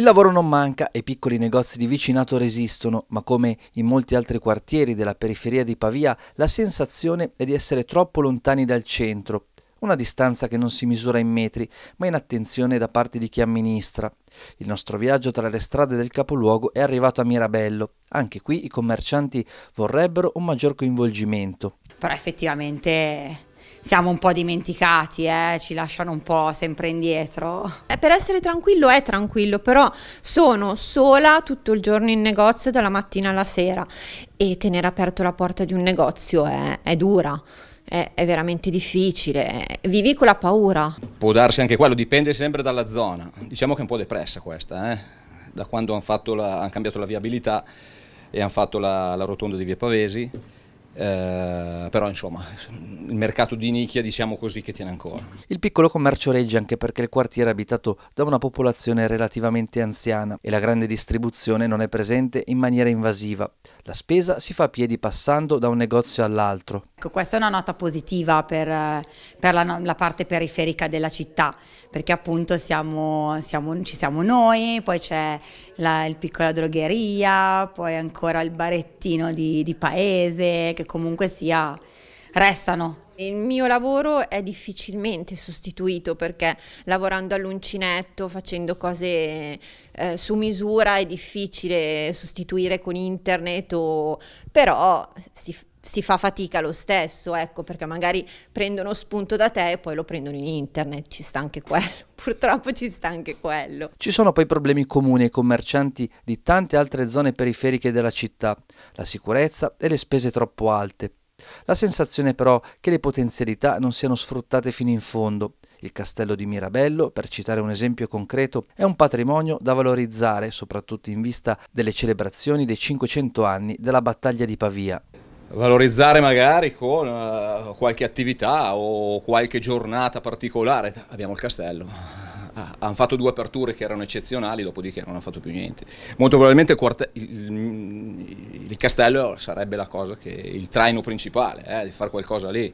Il lavoro non manca e i piccoli negozi di vicinato resistono, ma come in molti altri quartieri della periferia di Pavia, la sensazione è di essere troppo lontani dal centro, una distanza che non si misura in metri, ma in attenzione da parte di chi amministra. Il nostro viaggio tra le strade del capoluogo è arrivato a Mirabello. Anche qui i commercianti vorrebbero un maggior coinvolgimento. Però effettivamente siamo un po' dimenticati, eh? ci lasciano un po' sempre indietro. Eh, per essere tranquillo è tranquillo, però sono sola tutto il giorno in negozio dalla mattina alla sera e tenere aperto la porta di un negozio è, è dura. È, veramente difficile, vivi con la paura. Può darsi anche quello, dipende sempre dalla zona. Diciamo che è un po' depressa questa, eh? da quando hanno han cambiato la viabilità e hanno fatto la, la rotonda di Via Pavesi eh, però insomma il mercato di nicchia diciamo così che tiene ancora. Il piccolo commercio regge anche perché il quartiere è abitato da una popolazione relativamente anziana e la grande distribuzione non è presente in maniera invasiva. La spesa si fa a piedi passando da un negozio all'altro, Ecco, questa è una nota positiva per, eh, per la, la, parte periferica della città, perché appunto siamo, siamo, ci siamo noi, poi c'è la il piccola drogheria, poi ancora il barettino di, di paese, che comunque sia, restano il mio lavoro è difficilmente sostituito perché lavorando all'uncinetto, facendo cose eh, su misura è difficile sostituire con internet, o... però si, fa si fa fatica lo stesso, ecco, perché magari prendono spunto da te e poi lo prendono in internet, ci sta anche quello. Purtroppo ci sta anche quello. Ci sono poi problemi comuni ai commercianti di tante altre zone periferiche della città, la sicurezza e le spese troppo alte. La sensazione però che le potenzialità non siano sfruttate fino in fondo. Il castello di Mirabello, per citare un esempio concreto, è un patrimonio da valorizzare, soprattutto in vista delle celebrazioni dei 500 anni della battaglia di Pavia valorizzare magari con uh, qualche attività o qualche giornata particolare. Abbiamo il castello. Ah, hanno fatto due aperture che erano eccezionali, dopodiché non hanno fatto più niente. Molto probabilmente il, il, il castello sarebbe la cosa che, il traino principale, eh, di fare qualcosa lì.